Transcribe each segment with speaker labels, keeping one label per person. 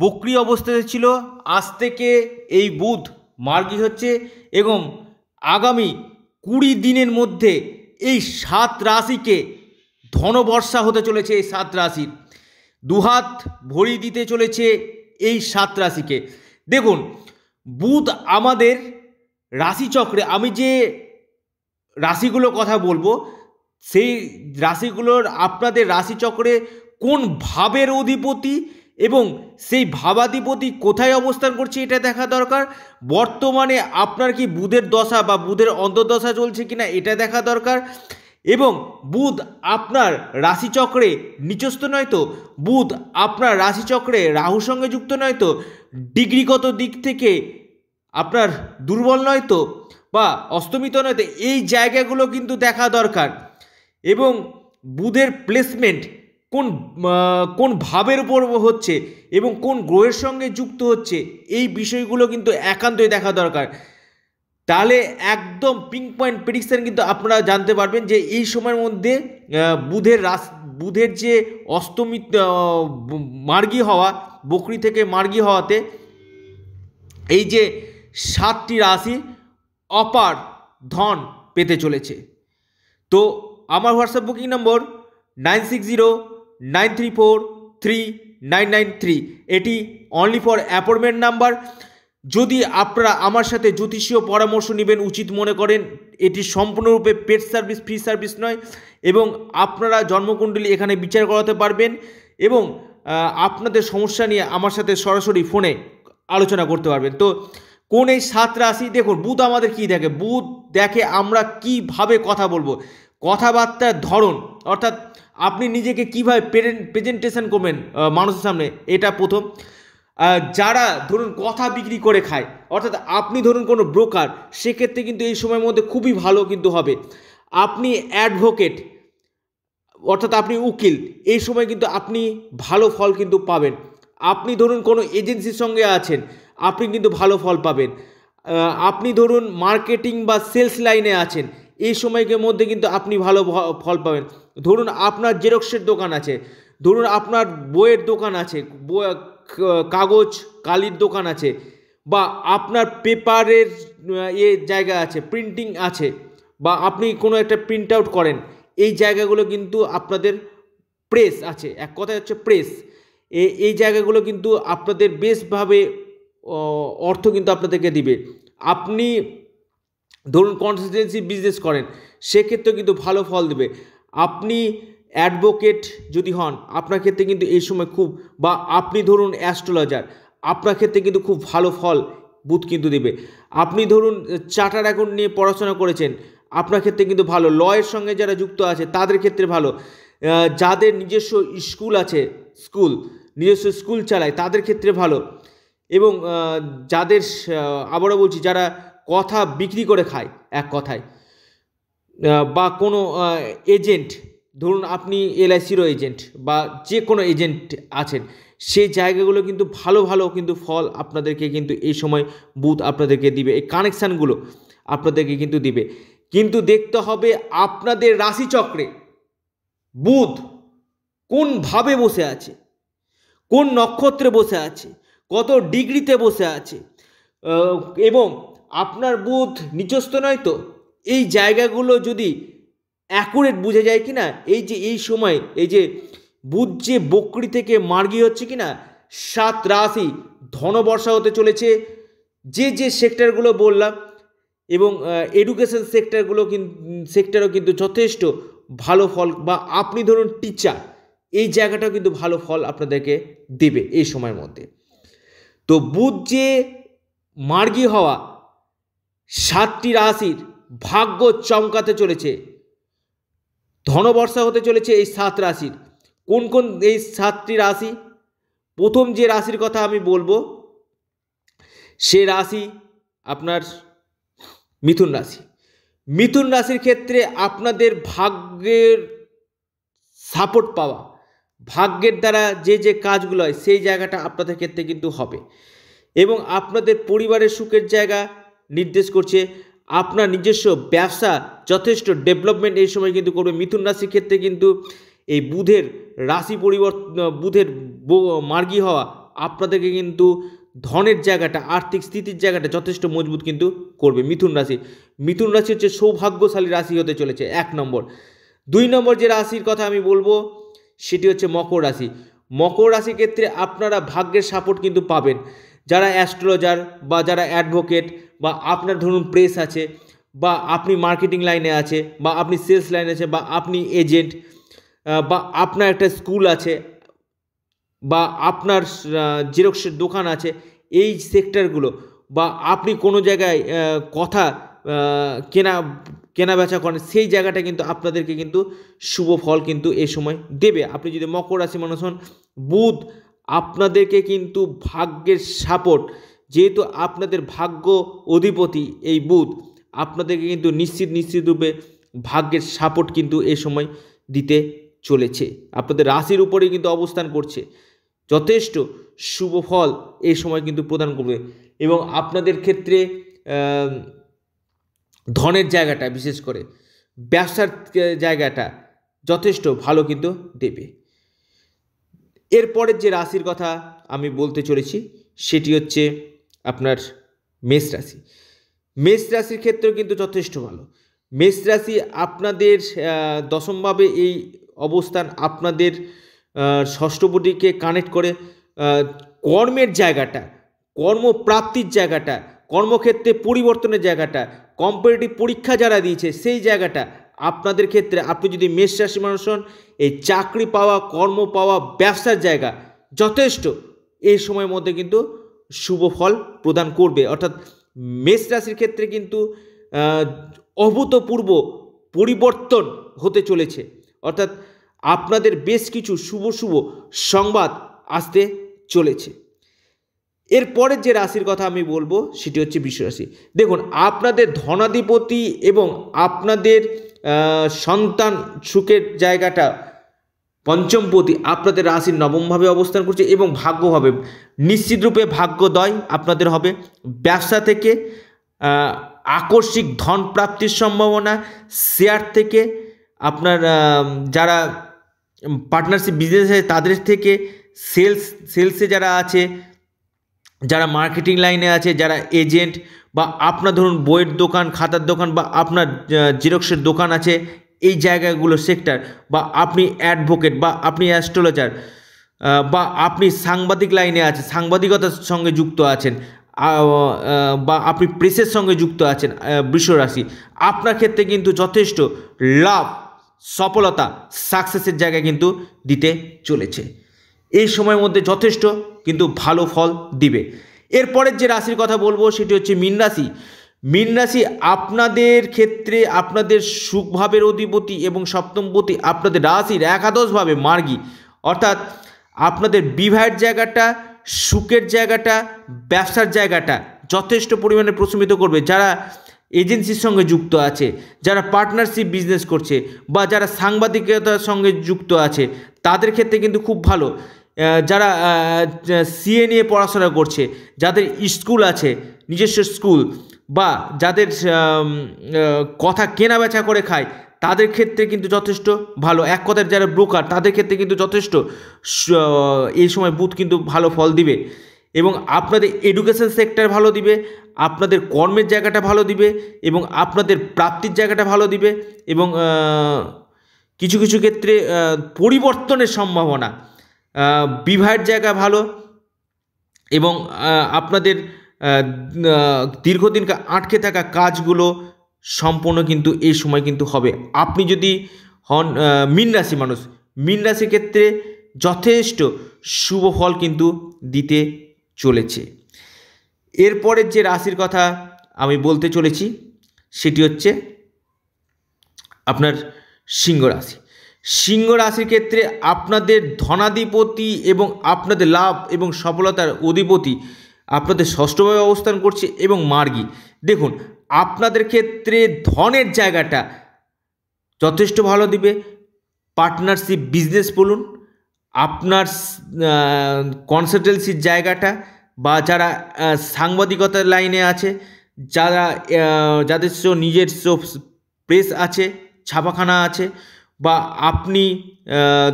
Speaker 1: বক্রি অবস্থাতে ছিল আজ থেকে এই বুধ মার্গী হচ্ছে এবং আগামী কুড়ি দিনের মধ্যে এই সাত রাশিকে ধনবর্ষা হতে চলেছে এই সাত রাশির দুহাত ভরি দিতে চলেছে এই সাত রাশিকে দেখুন বুধ আমাদের রাশিচক্রে আমি যে রাশিগুলো কথা বলবো সেই রাশিগুলোর আপনাদের রাশিচক্রে কোন ভাবের অধিপতি এবং সেই ভাবাধিপতি কোথায় অবস্থান করছে এটা দেখা দরকার বর্তমানে আপনার কি বুধের দশা বা বুধের অন্তর্দশা চলছে কি না এটা দেখা দরকার এবং বুধ আপনার রাশিচক্রে নিচস্ত নয় তো বুধ আপনার রাশিচক্রে রাহুর সঙ্গে যুক্ত নয় তো ডিগ্রিগত দিক থেকে আপনার দুর্বল নয় তো বা অস্তমিত নয় তো এই জায়গাগুলো কিন্তু দেখা দরকার এবং বুধের প্লেসমেন্ট কোন কোন ভাবের উপর হচ্ছে এবং কোন গ্রহের সঙ্গে যুক্ত হচ্ছে এই বিষয়গুলো কিন্তু একান্তই দেখা দরকার তাহলে একদম পিঙ্ক পয়েন্ট প্রেডিকশান কিন্তু আপনারা জানতে পারবেন যে এই সময়ের মধ্যে বুধের রাস বুধের যে অস্তমিত মার্গী হওয়া বকরি থেকে মার্গী হওয়াতে এই যে সাতটি রাশি অপার ধন পেতে চলেছে তো আমার WhatsApp booking number nine six zero nine three four three nine nine three এটি অনলি ফর অ্যাপয়েন্টমেন্ট নাম্বার যদি আপনারা আমার সাথে জ্যোতিষীয় পরামর্শ নেবেন উচিত মনে করেন এটি সম্পূর্ণরূপে পেড সার্ভিস ফ্রি সার্ভিস নয় এবং আপনারা জন্মকুণ্ডলী এখানে বিচার করাতে পারবেন এবং আপনাদের সমস্যা নিয়ে আমার সাথে সরাসরি ফোনে আলোচনা করতে পারবেন তো কোন এই সাত রাশি দেখুন বুধ আমাদের কি দেখে বুধ দেখে আমরা কিভাবে কথা বলবো কথাবার্তার ধরন অর্থাৎ আপনি নিজেকে কীভাবে প্রেজেন্টেশন করবেন মানুষের সামনে এটা প্রথম যারা ধরুন কথা বিক্রি করে খায় অর্থাৎ আপনি ধরুন কোনো ব্রোকার সেক্ষেত্রে কিন্তু এই সময়ের মধ্যে খুবই ভালো কিন্তু হবে আপনি অ্যাডভোকেট অর্থাৎ আপনি উকিল এই সময় কিন্তু আপনি ভালো ফল কিন্তু পাবেন আপনি ধরুন কোনো এজেন্সির সঙ্গে আছেন আপনি কিন্তু ভালো ফল পাবেন আপনি ধরুন মার্কেটিং বা সেলস লাইনে আছেন এই সময়ের মধ্যে কিন্তু আপনি ভালো ফল পাবেন ধরুন আপনার জেরক্সের দোকান আছে ধরুন আপনার বইয়ের দোকান আছে কাগজ কালির দোকান আছে বা আপনার পেপারের ইয়ে জায়গা আছে প্রিন্টিং আছে বা আপনি কোনো একটা প্রিন্ট আউট করেন এই জায়গাগুলো কিন্তু আপনাদের প্রেস আছে এক কথায় হচ্ছে প্রেস এই জায়গাগুলো কিন্তু আপনাদের বেশভাবে অর্থ কিন্তু আপনাদেরকে দিবে আপনি ধরুন কনসিস্টেন্সি বিজনেস করেন সেক্ষেত্রে কিন্তু ভালো ফল দেবে আপনি অ্যাডভোকেট যদি হন আপনার ক্ষেত্রে কিন্তু এই সময় খুব বা আপনি ধরুন অ্যাস্ট্রোলজার আপনার ক্ষেত্রে কিন্তু খুব ভালো ফল বুথ কিন্তু দেবে আপনি ধরুন চার্টার অ্যাকাউন্ট নিয়ে পড়াশোনা করেছেন আপনার ক্ষেত্রে কিন্তু ভালো লয়ের সঙ্গে যারা যুক্ত আছে তাদের ক্ষেত্রে ভালো যাদের নিজস্ব স্কুল আছে স্কুল নিজস্ব স্কুল চালায় তাদের ক্ষেত্রে ভালো এবং যাদের আবারও বলছি যারা কথা বিক্রি করে খায় এক কথায় বা কোনো এজেন্ট ধরুন আপনি এলআইসিরও এজেন্ট বা যে কোনো এজেন্ট আছেন সেই জায়গাগুলো কিন্তু ভালো ভালো কিন্তু ফল আপনাদেরকে কিন্তু এই সময় বুথ আপনাদেরকে দিবে এই কানেকশানগুলো আপনাদেরকে কিন্তু দিবে কিন্তু দেখতে হবে আপনাদের রাশিচক্রে বুধ কোনভাবে বসে আছে কোন নক্ষত্রে বসে আছে কত ডিগ্রিতে বসে আছে এবং আপনার বুধ নিজস্ব নয় তো এই জায়গাগুলো যদি অ্যাকুরেট বোঝা যায় কি না এই যে এই সময় এই যে বুধ যে বকরি থেকে মার্গি হচ্ছে কি না সাত রাশি ধনবর্ষা হতে চলেছে যে যে সেক্টরগুলো বললাম এবং এডুকেশন সেক্টরগুলো কিন্তু সেক্টরও কিন্তু যথেষ্ট ভালো ফল বা আপনি ধরুন টিচার এই জায়গাটাও কিন্তু ভালো ফল আপনাদেরকে দেবে এই সময়ের মধ্যে তো বুধ যে মার্গি হওয়া সাতটি রাশির ভাগ্য চমকাতে চলেছে ধনবর্ষা হতে চলেছে এই সাত রাশির কোন কোন এই সাতটি রাশি প্রথম যে রাশির কথা আমি বলবো সে রাশি আপনার মিথুন রাশি মিথুন রাশির ক্ষেত্রে আপনাদের ভাগ্যের সাপোর্ট পাওয়া ভাগ্যের দ্বারা যে যে কাজগুলো হয় সেই জায়গাটা আপনাদের ক্ষেত্রে কিন্তু হবে এবং আপনাদের পরিবারের সুখের জায়গা নির্দেশ করছে আপনার নিজস্ব ব্যবসা যথেষ্ট ডেভেলপমেন্ট এই সময় কিন্তু করবে মিথুন রাশির ক্ষেত্রে কিন্তু এই বুধের রাশি পরিবর্তন বুধের মার্গী হওয়া আপনাদেরকে কিন্তু ধনের জায়গাটা আর্থিক স্থিতির জায়গাটা যথেষ্ট মজবুত কিন্তু করবে মিথুন রাশি মিথুন রাশি হচ্ছে সৌভাগ্যশালী রাশি হতে চলেছে এক নম্বর দুই নম্বর যে রাশির কথা আমি বলবো সেটি হচ্ছে মকর রাশি মকর রাশি ক্ষেত্রে আপনারা ভাগ্যের সাপোর্ট কিন্তু পাবেন যারা অ্যাস্ট্রোলজার বা যারা অ্যাডভোকেট বা আপনার ধরুন প্রেস আছে বা আপনি মার্কেটিং লাইনে আছে বা আপনি সেলস লাইনে আছে বা আপনি এজেন্ট বা আপনার একটা স্কুল আছে বা আপনার জেরক্সের দোকান আছে এই সেক্টরগুলো বা আপনি কোনো জায়গায় কথা কেনা কেনা বেচা করেন সেই জায়গাটা কিন্তু আপনাদেরকে কিন্তু শুভ ফল কিন্তু এ সময় দেবে আপনি যদি মকর রাশি মানুষ হন বুধ আপনাদেরকে কিন্তু ভাগ্যের সাপোর্ট যেহেতু আপনাদের ভাগ্য অধিপতি এই বুধ আপনাদেরকে কিন্তু নিশ্চিত নিশ্চিত রূপে ভাগ্যের সাপোর্ট কিন্তু এ সময় দিতে চলেছে আপনাদের রাশির উপরেই কিন্তু অবস্থান করছে যথেষ্ট শুভ ফল এ সময় কিন্তু প্রদান করবে এবং আপনাদের ক্ষেত্রে ধনের জায়গাটা বিশেষ করে ব্যবসার জায়গাটা যথেষ্ট ভালো কিন্তু দেবে এরপরের যে রাশির কথা আমি বলতে চলেছি সেটি হচ্ছে আপনার মেষ রাশি মেষ রাশির ক্ষেত্রেও কিন্তু যথেষ্ট ভালো মেষ রাশি আপনাদের দশমভাবে এই অবস্থান আপনাদের ষষ্ঠপটিকে কানেক্ট করে কর্মের জায়গাটা কর্মপ্রাপ্তির জায়গাটা কর্মক্ষেত্রে পরিবর্তনের জায়গাটা কম্পিটিটিভ পরীক্ষা যারা দিয়েছে সেই জায়গাটা আপনাদের ক্ষেত্রে আপনি যদি মেষ রাশি মানুষ হন এই চাকরি পাওয়া কর্ম পাওয়া ব্যবসার জায়গা যথেষ্ট এই সময়ের মধ্যে কিন্তু শুভ ফল প্রদান করবে অর্থাৎ মেষ রাশির ক্ষেত্রে কিন্তু অভূতপূর্ব পরিবর্তন হতে চলেছে অর্থাৎ আপনাদের বেশ কিছু শুভ শুভ সংবাদ আসতে চলেছে এরপরের যে রাশির কথা আমি বলবো সেটি হচ্ছে বিশ্বরাশি রাশি দেখুন আপনাদের ধনাধিপতি এবং আপনাদের সন্তান সুখের জায়গাটা পঞ্চমপতি আপনাদের রাশির নবমভাবে অবস্থান করছে এবং ভাগ্য হবে নিশ্চিতরূপে ভাগ্যদয় আপনাদের হবে ব্যবসা থেকে আকস্মিক ধন প্রাপ্তির সম্ভাবনা শেয়ার থেকে আপনার যারা পার্টনারশিপ বিজনেস আছে তাদের থেকে সেলস সেলসে যারা আছে যারা মার্কেটিং লাইনে আছে যারা এজেন্ট বা আপনার ধরুন বইয়ের দোকান খাতার দোকান বা আপনার জেরক্সের দোকান আছে এই জায়গাগুলো সেক্টর বা আপনি অ্যাডভোকেট বা আপনি অ্যাস্ট্রোলজার বা আপনি সাংবাদিক লাইনে আছে সাংবাদিকতার সঙ্গে যুক্ত আছেন বা আপনি প্রেসের সঙ্গে যুক্ত আছেন বৃষরাশি আপনার ক্ষেত্রে কিন্তু যথেষ্ট লাভ সফলতা সাকসেসের জায়গা কিন্তু দিতে চলেছে এই সময়ের মধ্যে যথেষ্ট কিন্তু ভালো ফল দিবে এরপরের যে রাশির কথা বলবো সেটি হচ্ছে মীন রাশি মীন রাশি আপনাদের ক্ষেত্রে আপনাদের সুখভাবের অধিপতি এবং সপ্তমপতি আপনাদের রাশির একাদশভাবে মার্গী অর্থাৎ আপনাদের বিবাহের জায়গাটা সুখের জায়গাটা ব্যবসার জায়গাটা যথেষ্ট পরিমাণে প্রশমিত করবে যারা এজেন্সির সঙ্গে যুক্ত আছে যারা পার্টনারশিপ বিজনেস করছে বা যারা সাংবাদিকতার সঙ্গে যুক্ত আছে তাদের ক্ষেত্রে কিন্তু খুব ভালো যারা সিএ নিয়ে পড়াশোনা করছে যাদের স্কুল আছে নিজস্ব স্কুল বা যাদের কথা কেনা বেচা করে খায় তাদের ক্ষেত্রে কিন্তু যথেষ্ট ভালো এক কথার যারা ব্রোকার তাদের ক্ষেত্রে কিন্তু যথেষ্ট এই সময় বুথ কিন্তু ভালো ফল দিবে এবং আপনাদের এডুকেশন সেক্টর ভালো দিবে আপনাদের কর্মের জায়গাটা ভালো দিবে এবং আপনাদের প্রাপ্তির জায়গাটা ভালো দিবে এবং কিছু কিছু ক্ষেত্রে পরিবর্তনের সম্ভাবনা বিবাহের জায়গা ভালো এবং আপনাদের দীর্ঘদিন আটকে থাকা কাজগুলো সম্পূর্ণ কিন্তু এই সময় কিন্তু হবে আপনি যদি হন মীন রাশি মানুষ মীন রাশির ক্ষেত্রে যথেষ্ট শুভ ফল কিন্তু দিতে চলেছে এরপরের যে রাশির কথা আমি বলতে চলেছি সেটি হচ্ছে আপনার সিংহ রাশি সিংহ রাশির ক্ষেত্রে আপনাদের ধনাধিপতি এবং আপনাদের লাভ এবং সফলতার অধিপতি আপনাদের ষষ্ঠভাবে অবস্থান করছে এবং মার্গী দেখুন আপনাদের ক্ষেত্রে ধনের জায়গাটা যথেষ্ট ভালো দিবে পার্টনারশিপ বিজনেস বলুন আপনার কনসালটেন্সির জায়গাটা বা যারা সাংবাদিকতার লাইনে আছে যারা যাদের নিজস্ব প্রেস আছে ছাপাখানা আছে বা আপনি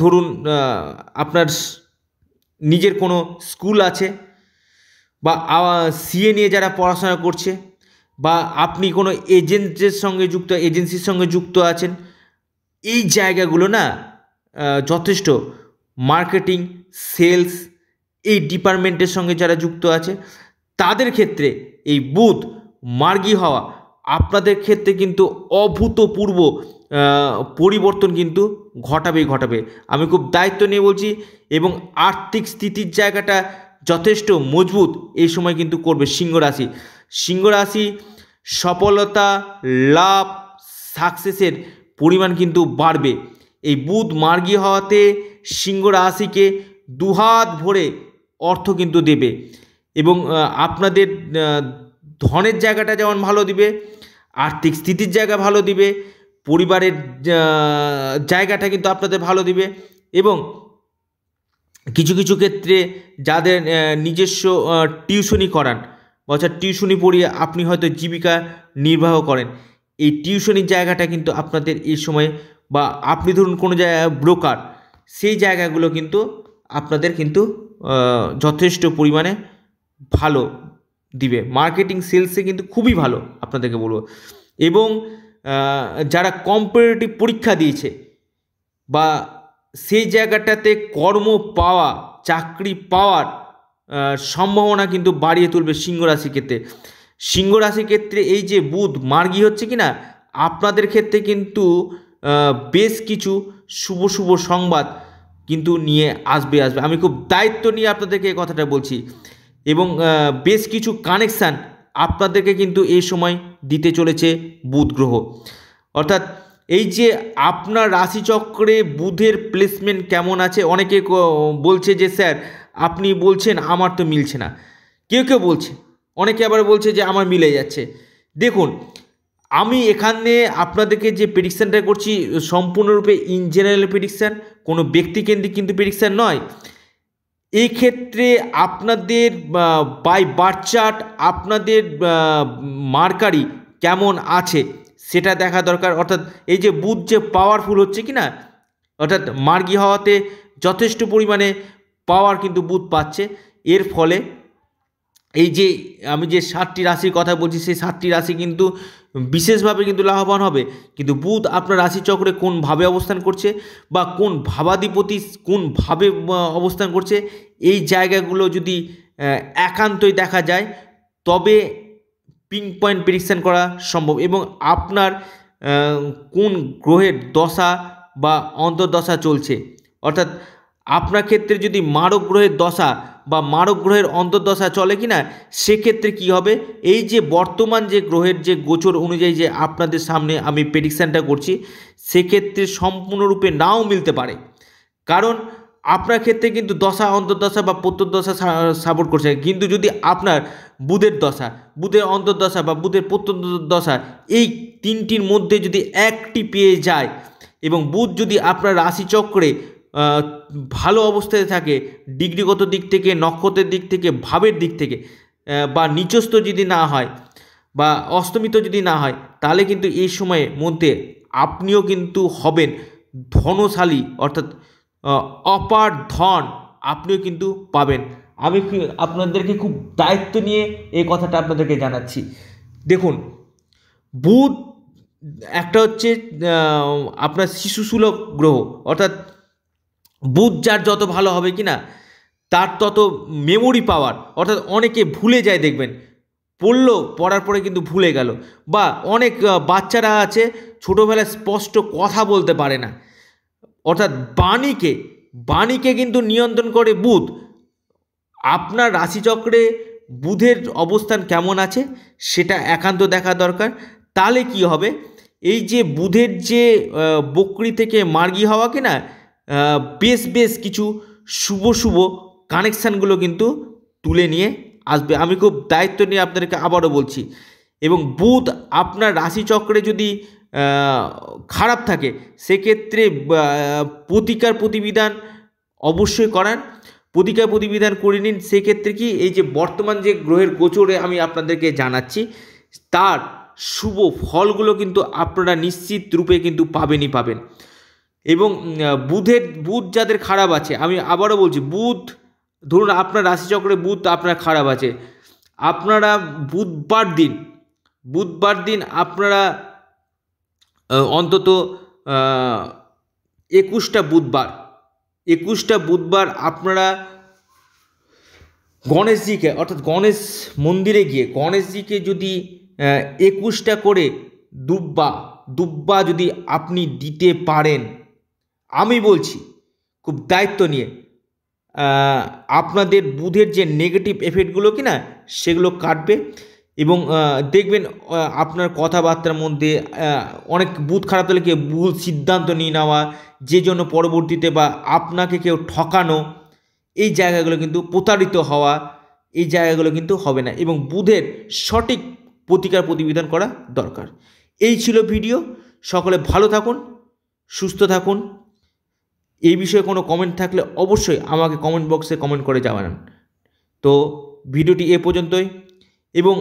Speaker 1: ধরুন আপনার নিজের কোনো স্কুল আছে বা সিএ নিয়ে যারা পড়াশোনা করছে বা আপনি কোনো এজেন্টের সঙ্গে যুক্ত এজেন্সির সঙ্গে যুক্ত আছেন এই জায়গাগুলো না যথেষ্ট মার্কেটিং সেলস এই ডিপার্টমেন্টের সঙ্গে যারা যুক্ত আছে তাদের ক্ষেত্রে এই বুথ মার্গি হওয়া আপনাদের ক্ষেত্রে কিন্তু অভূতপূর্ব পরিবর্তন কিন্তু ঘটাবেই ঘটাবে আমি খুব দায়িত্ব নিয়ে বলছি এবং আর্থিক স্থিতির জায়গাটা যথেষ্ট মজবুত এই সময় কিন্তু করবে সিংহ রাশি সিংহ রাশি সফলতা লাভ সাকসেসের পরিমাণ কিন্তু বাড়বে এই বুধ মার্গী হওয়াতে সিংহ রাশিকে দুহাত ভরে অর্থ কিন্তু দেবে এবং আপনাদের ধনের জায়গাটা যেমন ভালো দিবে আর্থিক স্থিতির জায়গা ভালো দিবে পরিবারের জায়গাটা কিন্তু আপনাদের ভালো দিবে এবং কিছু কিছু ক্ষেত্রে যাদের নিজস্ব টিউশনি করান অর্থাৎ টিউশনি পড়িয়ে আপনি হয়তো জীবিকা নির্বাহ করেন এই টিউশনির জায়গাটা কিন্তু আপনাদের এই সময়ে বা আপনি ধরুন কোনো জায়গায় ব্রোকার সেই জায়গাগুলো কিন্তু আপনাদের কিন্তু যথেষ্ট পরিমাণে ভালো দিবে মার্কেটিং সেলসে কিন্তু খুবই ভালো আপনাদেরকে বলব এবং যারা কম্পিটিটিভ পরীক্ষা দিয়েছে বা সেই জায়গাটাতে কর্ম পাওয়া চাকরি পাওয়ার সম্ভাবনা কিন্তু বাড়িয়ে তুলবে সিংহ রাশি ক্ষেত্রে সিংহ ক্ষেত্রে এই যে বুধ মার্গি হচ্ছে কি না আপনাদের ক্ষেত্রে কিন্তু বেশ কিছু শুভ শুভ সংবাদ কিন্তু নিয়ে আসবে আসবে আমি খুব দায়িত্ব নিয়ে আপনাদেরকে এই কথাটা বলছি এবং বেশ কিছু কানেকশান আপনাদেরকে কিন্তু এই সময় দিতে চলেছে বুধ গ্রহ অর্থাৎ এই যে আপনার রাশিচক্রে বুধের প্লেসমেন্ট কেমন আছে অনেকে বলছে যে স্যার আপনি বলছেন আমার তো মিলছে না কেউ কেউ বলছে অনেকে আবার বলছে যে আমার মিলে যাচ্ছে দেখুন আমি এখানে আপনাদেরকে যে প্রেডিকশানটা করছি সম্পূর্ণরূপে ইন জেনারেল প্রেডিকশান কোনো ব্যক্তিকেন্দ্রিক কিন্তু প্রেডিকশান নয় এই ক্ষেত্রে আপনাদের বাই বার চার্ট আপনাদের মার্কারি কেমন আছে সেটা দেখা দরকার অর্থাৎ এই যে বুধ যে পাওয়ারফুল হচ্ছে কি না অর্থাৎ মার্গি হওয়াতে যথেষ্ট পরিমাণে পাওয়ার কিন্তু বুধ পাচ্ছে এর ফলে এই যে আমি যে সাতটি রাশির কথা বলছি সেই সাতটি রাশি কিন্তু বিশেষভাবে কিন্তু লাভবান হবে কিন্তু বুধ আপনার রাশিচক্রে কোনভাবে অবস্থান করছে বা কোন ভাবাধিপতি কোনভাবে অবস্থান করছে এই জায়গাগুলো যদি একান্তই দেখা যায় তবে পিং পয়েন্ট প্রিডিকশান করা সম্ভব এবং আপনার কোন গ্রহের দশা বা অন্তর্দশা চলছে অর্থাৎ আপনার ক্ষেত্রে যদি মারক গ্রহের দশা বা মারক গ্রহের অন্তর্দশা চলে কি না সেক্ষেত্রে কি হবে এই যে বর্তমান যে গ্রহের যে গোচর অনুযায়ী যে আপনাদের সামনে আমি প্রেডিকশানটা করছি সেক্ষেত্রে সম্পূর্ণরূপে নাও মিলতে পারে কারণ আপনার ক্ষেত্রে কিন্তু দশা অন্তর্দশা বা প্রত্যুর্দশা সাপোর্ট করছে কিন্তু যদি আপনার বুধের দশা বুধের অন্তর্দশা বা বুধের দশা এই তিনটির মধ্যে যদি একটি পেয়ে যায় এবং বুধ যদি আপনার রাশিচক্রে ভালো অবস্থায় থাকে ডিগ্রিগত দিক থেকে নক্ষত্রের দিক থেকে ভাবের দিক থেকে বা নিচস্ত যদি না হয় বা অস্তমিত যদি না হয় তাহলে কিন্তু এই সময়ে মধ্যে আপনিও কিন্তু হবেন ধনশালী অর্থাৎ অপার ধন আপনিও কিন্তু পাবেন আমি আপনাদেরকে খুব দায়িত্ব নিয়ে এই কথাটা আপনাদেরকে জানাচ্ছি দেখুন বুধ একটা হচ্ছে আপনার শিশুসুলভ গ্রহ অর্থাৎ বুথ যার যত ভালো হবে কি না তার তত মেমোরি পাওয়ার অর্থাৎ অনেকে ভুলে যায় দেখবেন পড়লো পড়ার পরে কিন্তু ভুলে গেল বা অনেক বাচ্চারা আছে ছোটোবেলায় স্পষ্ট কথা বলতে পারে না অর্থাৎ বাণীকে বাণীকে কিন্তু নিয়ন্ত্রণ করে বুধ আপনার রাশিচক্রে বুধের অবস্থান কেমন আছে সেটা একান্ত দেখা দরকার তাহলে কি হবে এই যে বুধের যে বকরি থেকে মার্গি হওয়া না বেশ বেশ কিছু শুভ শুভ কানেকশানগুলো কিন্তু তুলে নিয়ে আসবে আমি খুব দায়িত্ব নিয়ে আপনাদেরকে আবারও বলছি এবং বুধ আপনার রাশিচক্রে যদি খারাপ থাকে সেক্ষেত্রে প্রতিকার প্রতিবিধান অবশ্যই করান প্রতিকার প্রতিবিধান করে নিন সেক্ষেত্রে কি এই যে বর্তমান যে গ্রহের গোচরে আমি আপনাদেরকে জানাচ্ছি তার শুভ ফলগুলো কিন্তু আপনারা নিশ্চিত রূপে কিন্তু পাবেনই পাবেন এবং বুধের বুধ যাদের খারাপ আছে আমি আবারও বলছি বুধ ধরুন আপনার রাশিচক্রে বুধ আপনার খারাপ আছে আপনারা বুধবার দিন বুধবার দিন আপনারা অন্তত একুশটা বুধবার একুশটা বুধবার আপনারা গণেশজিকে অর্থাৎ গণেশ মন্দিরে গিয়ে গণেশজিকে যদি একুশটা করে দুব্বা দুব্বা যদি আপনি দিতে পারেন আমি বলছি খুব দায়িত্ব নিয়ে আপনাদের বুধের যে নেগেটিভ এফেক্টগুলো কি না সেগুলো কাটবে এবং দেখবেন আপনার কথাবার্তার মধ্যে অনেক বুধ খারাপ হলে কেউ ভুল সিদ্ধান্ত নিয়ে নেওয়া যে জন্য পরবর্তীতে বা আপনাকে কেউ ঠকানো এই জায়গাগুলো কিন্তু প্রতারিত হওয়া এই জায়গাগুলো কিন্তু হবে না এবং বুধের সঠিক প্রতিকার প্রতিবিধান করা দরকার এই ছিল ভিডিও সকলে ভালো থাকুন সুস্থ থাকুন এই বিষয়ে কোনো কমেন্ট থাকলে অবশ্যই আমাকে কমেন্ট বক্সে কমেন্ট করে জানান তো ভিডিওটি এ পর্যন্তই এবং